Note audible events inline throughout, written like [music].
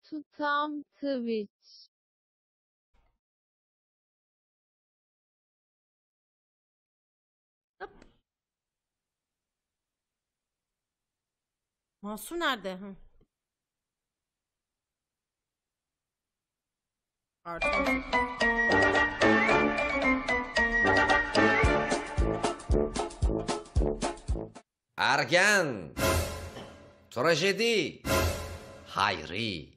tutam Twitch Hop. Mahsun nerede? Hı. Artık. Trajedi. Hayri.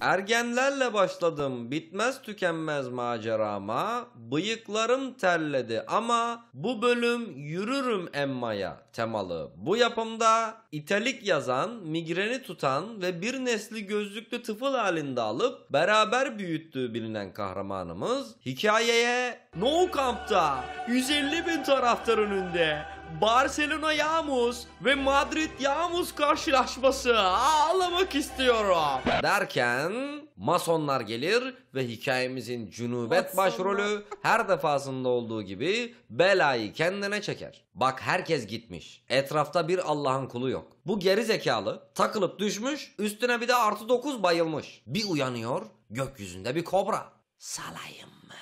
Ergenlerle başladım bitmez tükenmez macerama. Bıyıklarım terledi ama bu bölüm yürürüm emmaya temalı. Bu yapımda italik yazan, migreni tutan ve bir nesli gözlüklü tıfıl halinde alıp beraber büyüttüğü bilinen kahramanımız hikayeye No Camp'ta 150 bin taraftar önünde Barcelona Yağmuz ve Madrid Yağmuz karşılaşması ağlamak istiyorum. Derken Masonlar gelir ve hikayemizin cunubet başrolü her defasında olduğu gibi belayı kendine çeker. Bak herkes gitmiş. Etrafta bir Allah'ın kulu yok. Bu geri zekalı takılıp düşmüş üstüne bir de artı dokuz bayılmış. Bir uyanıyor gökyüzünde bir kobra. Salayım mı?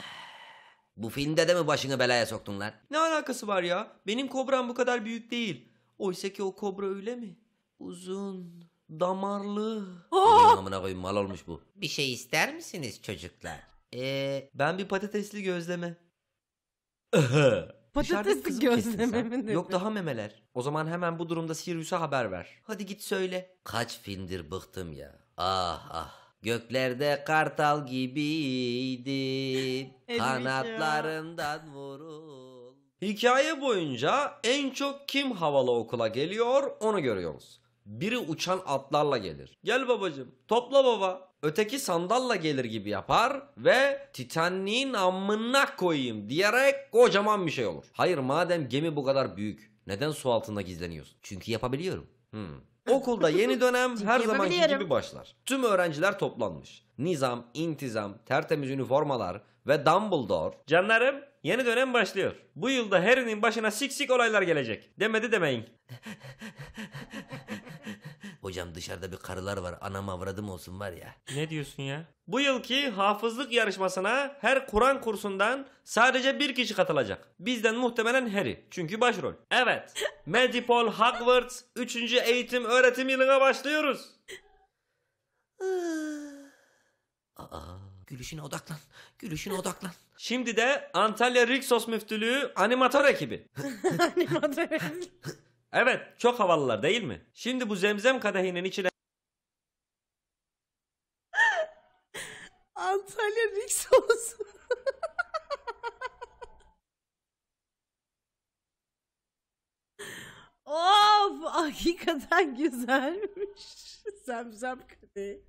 Bu filmde de mi başını belaya soktun lan? Ne alakası var ya? Benim kobram bu kadar büyük değil. Oysa ki o kobra öyle mi? Uzun, damarlı. Aa! Amına koyayım mal olmuş bu. Bir şey ister misiniz çocuklar? Ee, ben bir patatesli gözleme. Dışarıda Patatesli gözleme mi dedi? Yok daha memeler. O zaman hemen bu durumda Sirius'a haber ver. Hadi git söyle. Kaç filmdir bıktım ya. Ah ah. Göklerde kartal gibiydi. [laughs] Kanatlarından vurul. Hikaye boyunca en çok kim havalı okula geliyor onu görüyoruz. Biri uçan atlarla gelir. Gel babacım topla baba. Öteki sandalla gelir gibi yapar ve Titanik'in amına koyayım diyerek kocaman bir şey olur. Hayır madem gemi bu kadar büyük neden su altında gizleniyorsun? Çünkü yapabiliyorum. Hmm. Okulda yeni dönem her zamanki gibi başlar. Tüm öğrenciler toplanmış. Nizam, intizam, tertemiz üniformalar ve Dumbledore. Canlarım yeni dönem başlıyor. Bu yılda Harry'nin başına sik sik olaylar gelecek. Demedi demeyin. [laughs] Hocam dışarıda bir karılar var. Anam avradım olsun var ya. Ne diyorsun ya? Bu yılki hafızlık yarışmasına her Kur'an kursundan sadece bir kişi katılacak. Bizden muhtemelen Harry. Çünkü başrol. Evet. [laughs] Medipol Hogwarts 3. eğitim öğretim yılına başlıyoruz. [sighs] Aa, gülüşüne odaklan. Gülüşüne odaklan. Şimdi de Antalya Rixos Müftülüğü animatör ekibi. [laughs] [laughs] animatör ekibi. Evet çok havalılar değil mi? Şimdi bu zemzem kadehinin içine [laughs] Antalya Rixos. [laughs] of hakikaten güzelmiş. [laughs] zam zam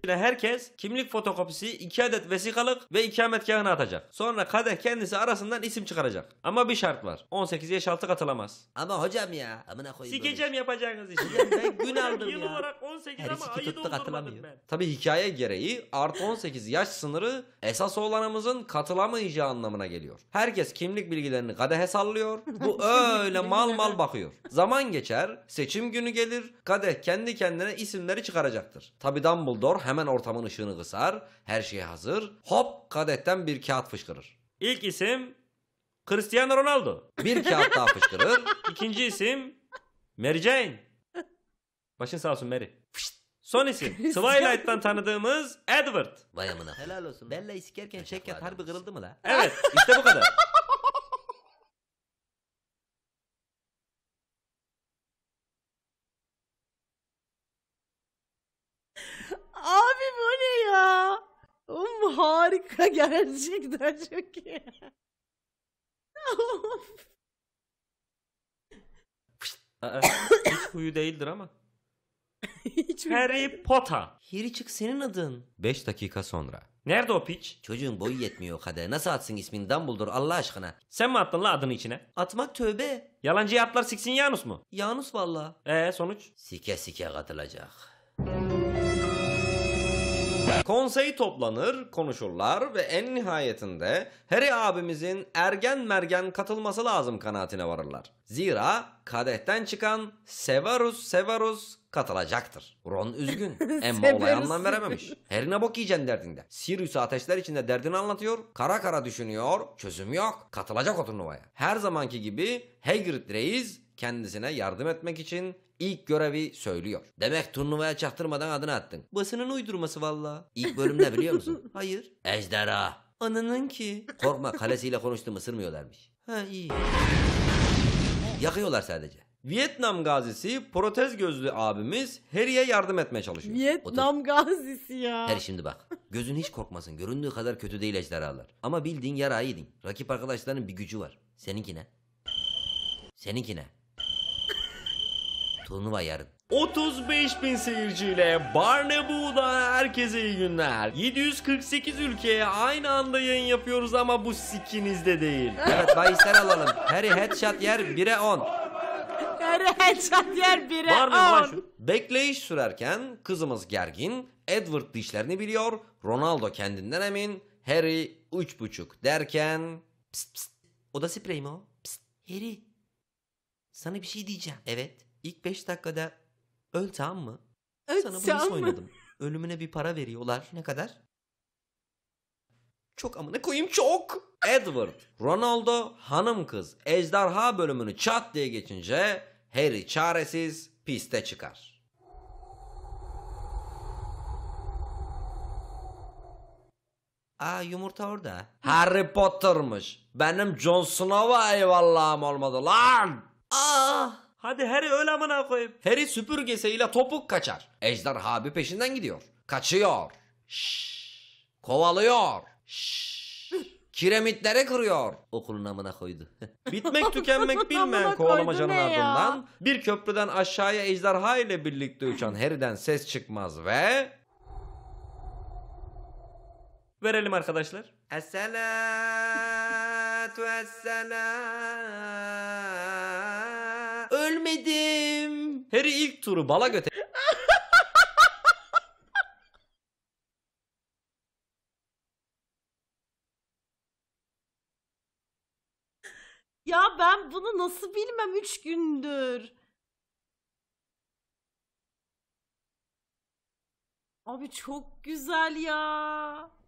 herkes kimlik fotokopisi, iki adet vesikalık ve ikametgahını atacak. Sonra kadeh kendisi arasından isim çıkaracak. Ama bir şart var. 18 yaş altı katılamaz. Ama hocam ya. Amına koyayım. Sikeceğim yapacağınız işi. [laughs] ben gün aldım ya. Yıl olarak 18 Her ama ayı tuttuk, ben. Tabi hikaye gereği artı 18 yaş sınırı esas olanımızın katılamayacağı anlamına geliyor. Herkes kimlik bilgilerini kadehe sallıyor. Bu [laughs] öyle mal mal bakıyor. Zaman geçer, seçim günü gelir. Kadeh kendi kendine isimleri çıkaracaktır. Tabi Dumbledore hemen ortamın ışığını kısar. Her şey hazır. Hop kadehten bir kağıt fışkırır. İlk isim Cristiano Ronaldo. Bir kağıt daha fışkırır. [laughs] İkinci isim Mary Jane. Başın sağ olsun Mary. Fışt. Son isim. [laughs] Twilight'tan tanıdığımız Edward. Vay amına. Helal olsun. Bella iskerken Şevket harbi kırıldı mı la? Evet işte bu kadar. [laughs] Abi bu ne ya? Um, harika gerçekten çok iyi. Aa, hiç huyu değildir ama. [laughs] Harry Potter. Harry çık senin adın. 5 dakika sonra. Nerede o piç? Çocuğun boyu yetmiyor kade. Nasıl atsın ismini Dumbledore Allah aşkına? Sen mi attın la adını içine? Atmak tövbe. Yalancı atlar siksin Yanus mu? Yanus valla. Ee sonuç? Sike sike katılacak. Konsey toplanır, konuşurlar ve en nihayetinde Harry abimizin ergen mergen katılması lazım kanaatine varırlar. Zira kadehten çıkan Severus Severus katılacaktır. Ron üzgün. [laughs] Emma olaya anlam verememiş. Herine bok yiyeceksin derdinde. Sirius ateşler içinde derdini anlatıyor. Kara kara düşünüyor. Çözüm yok. Katılacak o turnuvaya. Her zamanki gibi Hagrid reis kendisine yardım etmek için ilk görevi söylüyor. Demek turnuvaya çaktırmadan adını attın. Basının uydurması valla. İlk bölümde biliyor musun? [laughs] Hayır. Ejderha. Ananın ki. Korkma kalesiyle konuştum ısırmıyorlarmış. Ha iyi. Yakıyorlar sadece. Vietnam gazisi protez gözlü abimiz Harry'e yardım etmeye çalışıyor. Vietnam Otur. gazisi ya. Harry şimdi bak. Gözün hiç korkmasın. Göründüğü kadar kötü değil ejderhalar. Ama bildiğin yarayı yedin. Rakip arkadaşlarının bir gücü var. Seninki ne? Seninki ne? turnuva yarın. 35 bin seyirciyle Barnebu'da herkese iyi günler. 748 ülkeye aynı anda yayın yapıyoruz ama bu sikinizde değil. evet bayisler alalım. Harry headshot yer 1'e 10. Harry headshot yer 1'e 10. Var Bekleyiş sürerken kızımız gergin. Edward dişlerini biliyor. Ronaldo kendinden emin. Harry 3.5 derken... Pst pst. O da sprey mi o? Pst. Harry. Sana bir şey diyeceğim. Evet. İlk 5 dakikada öl tamam mı? Öl Sana tamam bunu oynadım. Ölümüne bir para veriyorlar. Ne kadar? Çok amına koyayım çok. Edward, Ronaldo, hanım kız, ejderha bölümünü çat diye geçince Harry çaresiz piste çıkar. Aa yumurta orada. Harry Potter'mış. Benim John Snow'a eyvallahım olmadı lan. Hadi Harry öl amına koyayım. Harry süpürgesiyle topuk kaçar. Ejderha bir peşinden gidiyor. Kaçıyor. Şşş. Kovalıyor. Şşş. Kiremitlere kırıyor. Okulun amına koydu. [laughs] Bitmek tükenmek bilmeyen Amına koydu kovalamacanın ardından bir köprüden aşağıya ejderha ile birlikte uçan Harry'den ses çıkmaz ve... Verelim arkadaşlar. Esselatu esselam. Bilemedim. Harry ilk turu bala göte... [laughs] ya ben bunu nasıl bilmem 3 gündür. Abi çok güzel ya.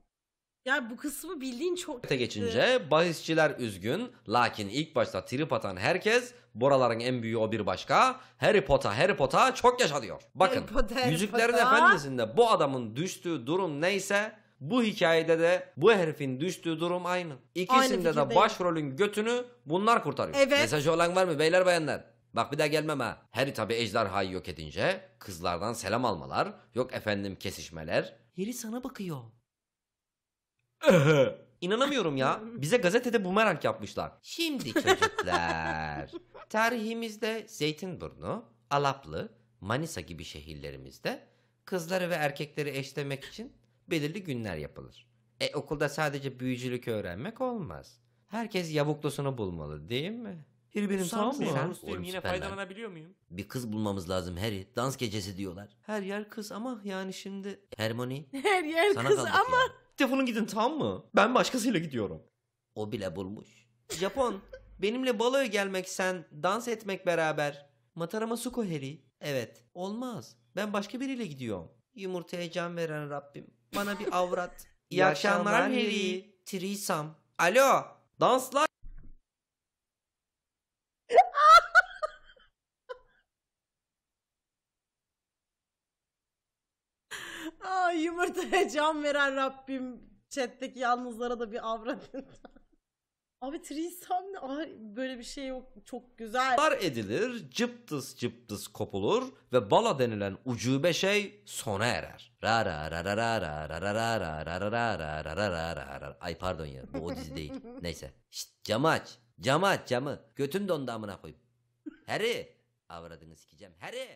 Ya bu kısmı bildiğin çok... Öte geçince bahisçiler üzgün. Lakin ilk başta trip atan herkes Buraların en büyüğü o bir başka. Harry Potter, Harry Potter çok yaşa diyor. Bakın Harry Potter, Harry Yüzüklerin Potter. Efendisi'nde bu adamın düştüğü durum neyse bu hikayede de bu herifin düştüğü durum aynı. İkisinde aynı de başrolün götünü bunlar kurtarıyor. Evet. Mesajı olan var mı beyler bayanlar? Bak bir daha gelmem ha. Harry tabi ejderhayı yok edince kızlardan selam almalar, yok efendim kesişmeler. Harry sana bakıyor. [laughs] İnanamıyorum ya. Bize gazetede bumerang yapmışlar. Şimdi çocuklar. [laughs] Tarihimizde Zeytinburnu, Alaplı, Manisa gibi şehirlerimizde kızları ve erkekleri eşlemek için belirli günler yapılır. E okulda sadece büyücülük öğrenmek olmaz. Herkes yavuklusunu bulmalı değil mi? Hiri benim tamam mı? Sen Oğlum, yine faydalanabiliyor muyum? Bir kız bulmamız lazım Harry. Dans gecesi diyorlar. Her yer kız ama yani şimdi Hermione. Her yer sana kız ama. Ya. Defolun gidin tamam mı? Ben başkasıyla gidiyorum. O bile bulmuş. Japon [laughs] benimle baloya gelmek sen dans etmek beraber. Matarama suko heri. Evet olmaz. Ben başka biriyle gidiyorum. Yumurtaya can veren Rabbim. Bana bir avrat. [laughs] İyi akşamlar Heri. Trisam. Alo. Danslar. Ortaya can veren Rabbim chatteki yalnızlara da bir avradından. Abi trisam ne? Ay, böyle bir şey yok. Çok güzel. Dar edilir, cıptıs cıptıs kopulur ve bala denilen ucube şey sona erer. Ra ra ra ra ra ra ra ra ra ra ra ra ra ra ra ra ra ra Ay pardon ya bu o dizi değil. Neyse. Şşt camı aç. Camı aç camı. Götüm dondu amına koyayım. Harry. Avradını sikeceğim. Harry.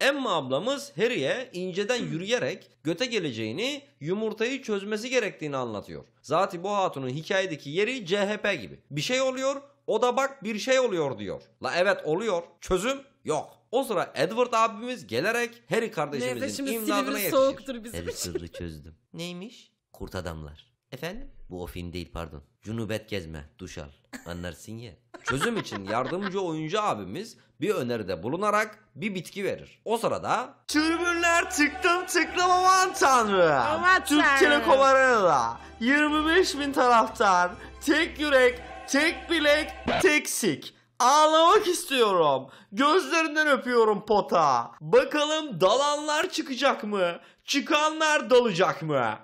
Emma ablamız Harry'e inceden yürüyerek göte geleceğini, yumurtayı çözmesi gerektiğini anlatıyor. Zati bu hatunun hikayedeki yeri CHP gibi. Bir şey oluyor, o da bak bir şey oluyor diyor. La evet oluyor, çözüm yok. O sıra Edward abimiz gelerek Harry kardeşimizin Neyse, imdadına soğuktur bizim. Harry sırrı çözdüm. [laughs] Neymiş? Kurt adamlar. Efendim? Bu o film değil pardon. Cunubet gezme, duş al. Anlarsın ya. Çözüm için yardımcı oyuncu abimiz bir öneride bulunarak bir bitki verir. O sırada Tribünler tıktım tıklım aman tanrım. Aman Türk Telekom Arena'da 25 bin taraftar, tek yürek, tek bilek, tek sik. Ağlamak istiyorum. Gözlerinden öpüyorum pota. Bakalım dalanlar çıkacak mı? Çıkanlar dalacak mı?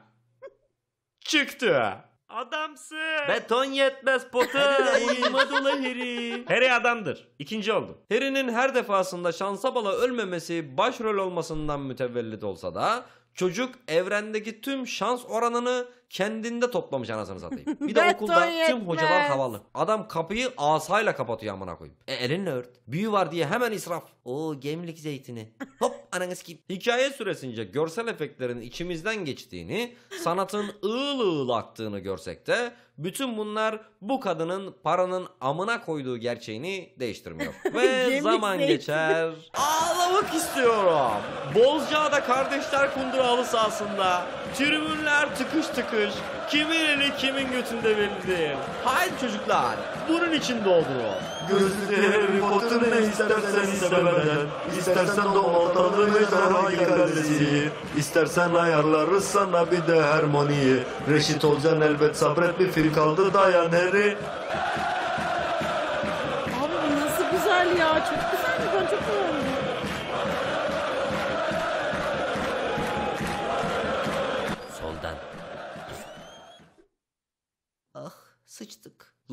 çıktı. Adamsın. Beton yetmez pota. Uyumadı la Harry. Harry adamdır. İkinci oldu. Harry'nin her defasında şansa bala ölmemesi başrol olmasından mütevellit olsa da çocuk evrendeki tüm şans oranını kendinde toplamış anasını satayım. [laughs] Bir de okulda Beton tüm hocalar yetmez. havalı. Adam kapıyı asayla kapatıyor amına koyayım. E elinle ört. Büyü var diye hemen israf. O gemlik zeytini. Hop [laughs] ananı sikeyim. Hikaye süresince görsel efektlerin içimizden geçtiğini, sanatın ığıl ığıl aktığını görsek de bütün bunlar bu kadının paranın amına koyduğu gerçeğini değiştirmiyor. [laughs] Ve zaman geçer. Ağlamak istiyorum. Bozcaada kardeşler kundur halı sahasında. Tribünler tıkış tıkış çıkmış. Kimin eli kimin götünde belli değil. Haydi çocuklar. Bunun için doğdu o. Gözlükleri, potunu istersen istemeden, istersen de ortalığını sana kendisi. İstersen ayarlarız sana bir de harmoniyi. Reşit olacaksın elbet sabret bir fil kaldı dayan heri.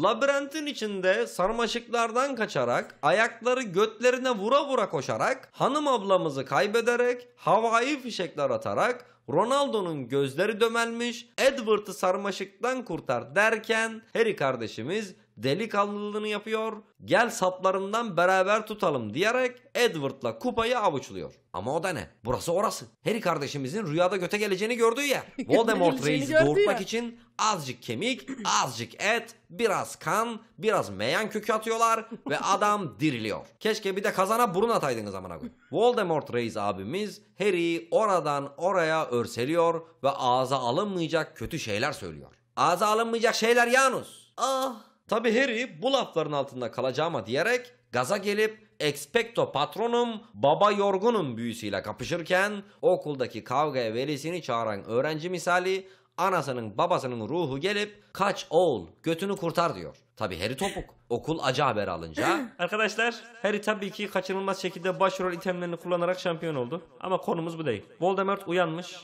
Labirentin içinde sarmaşıklardan kaçarak, ayakları götlerine vura vura koşarak, hanım ablamızı kaybederek, havai fişekler atarak, Ronaldo'nun gözleri dömelmiş, Edward'ı sarmaşıktan kurtar derken Harry kardeşimiz delikanlılığını yapıyor. Gel saplarından beraber tutalım diyerek Edward'la kupayı avuçluyor. Ama o da ne? Burası orası. Harry kardeşimizin rüyada göte geleceğini gördüğü yer. [laughs] Voldemort reisi doğurtmak için azıcık kemik, [clears throat] azıcık et, biraz kan, biraz meyan kökü atıyorlar ve [laughs] adam diriliyor. Keşke bir de kazana burun ataydınız amına koyun. Voldemort reis abimiz Harry'i oradan oraya örseliyor ve ağza alınmayacak kötü şeyler söylüyor. Ağza alınmayacak şeyler Yanus. Ah Tabi Harry bu lafların altında kalacağıma diyerek gaza gelip Expecto Patronum Baba yorgunun büyüsüyle kapışırken okuldaki kavgaya velisini çağıran öğrenci misali anasının babasının ruhu gelip kaç oğul götünü kurtar diyor. Tabi Harry topuk. Okul acı haber alınca. [laughs] Arkadaşlar Harry tabii ki kaçınılmaz şekilde başrol itemlerini kullanarak şampiyon oldu. Ama konumuz bu değil. Voldemort uyanmış.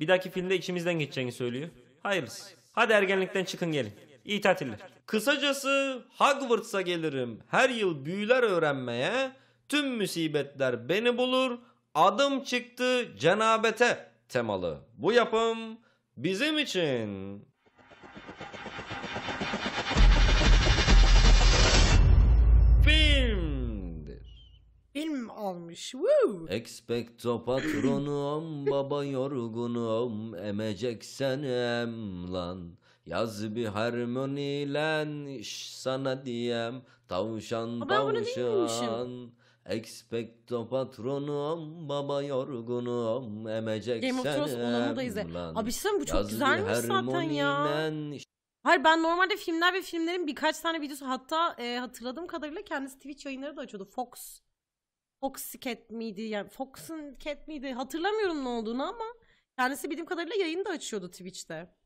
Bir dahaki filmde içimizden geçeceğini söylüyor. Hayırlısı. Hadi ergenlikten çıkın gelin. İyi tatiller. Kısacası Hogwarts'a gelirim her yıl büyüler öğrenmeye. Tüm musibetler beni bulur. Adım çıktı cenabete temalı. Bu yapım bizim için. Filmdir. Film almış. Woo. Expecto Patronum. baba yorgunum emeceksen emlan. Yaz bir harmonilen sana diyem tavşan tavşan. Expecto patronum baba yorgunum emecek Game of Thrones unamı da izle. Abi sen bu çok Yaz güzelmiş zaten ya. Hayır ben normalde filmler ve filmlerin birkaç tane videosu hatta e, hatırladığım kadarıyla kendisi Twitch yayınları da açıyordu. Fox Fox Cat miydi yani Fox'un Cat miydi hatırlamıyorum ne olduğunu ama kendisi bildiğim kadarıyla yayın da açıyordu Twitch'te.